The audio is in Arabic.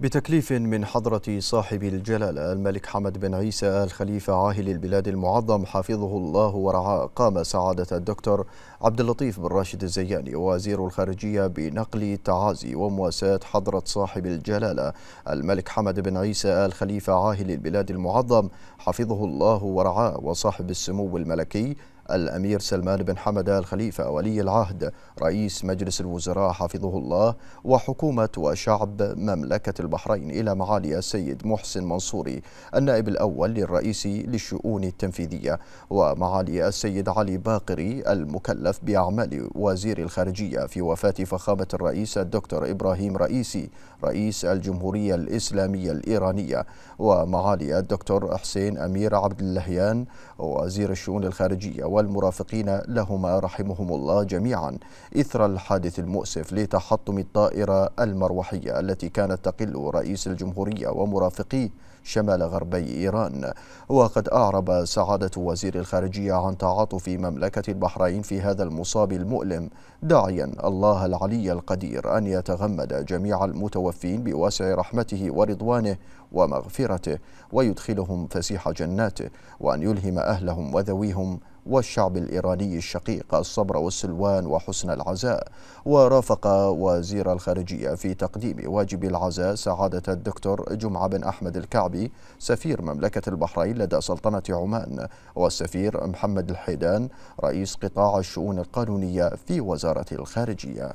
بتكليف من حضرة صاحب الجلالة الملك حمد بن عيسى الخليفة عاهل البلاد المعظم حفظه الله ورعاه قام سعادة الدكتور عبد اللطيف بن راشد الزياني وزير الخارجية بنقل تعازي ومواساة حضرة صاحب الجلالة الملك حمد بن عيسى الخليفة عاهل البلاد المعظم حفظه الله ورعاه وصاحب السمو الملكي الأمير سلمان بن حمد الخليفة ولي العهد رئيس مجلس الوزراء حفظه الله وحكومة وشعب مملكة البحرين إلى معالي السيد محسن منصوري النائب الأول للرئيس للشؤون التنفيذية ومعالي السيد علي باقري المكلف بأعمال وزير الخارجية في وفاة فخامة الرئيس الدكتور إبراهيم رئيسي رئيس الجمهورية الإسلامية الإيرانية ومعالي الدكتور حسين أمير عبد اللهيان وزير الشؤون الخارجية والمرافقين لهما رحمهم الله جميعا إثر الحادث المؤسف لتحطم الطائرة المروحية التي كانت تقل رئيس الجمهورية ومرافقيه شمال غربي إيران وقد أعرب سعادة وزير الخارجية عن تعاطف مملكة البحرين في هذا المصاب المؤلم داعيا الله العلي القدير أن يتغمد جميع المتوفين بواسع رحمته ورضوانه ومغفرته ويدخلهم فسيح جناته وأن يلهم أهلهم وذويهم والشعب الإيراني الشقيق الصبر والسلوان وحسن العزاء ورافق وزير الخارجية في تقديم واجب العزاء سعادة الدكتور جمعة بن أحمد الكعبي سفير مملكة البحرين لدى سلطنة عمان والسفير محمد الحيدان رئيس قطاع الشؤون القانونية في وزارة الخارجية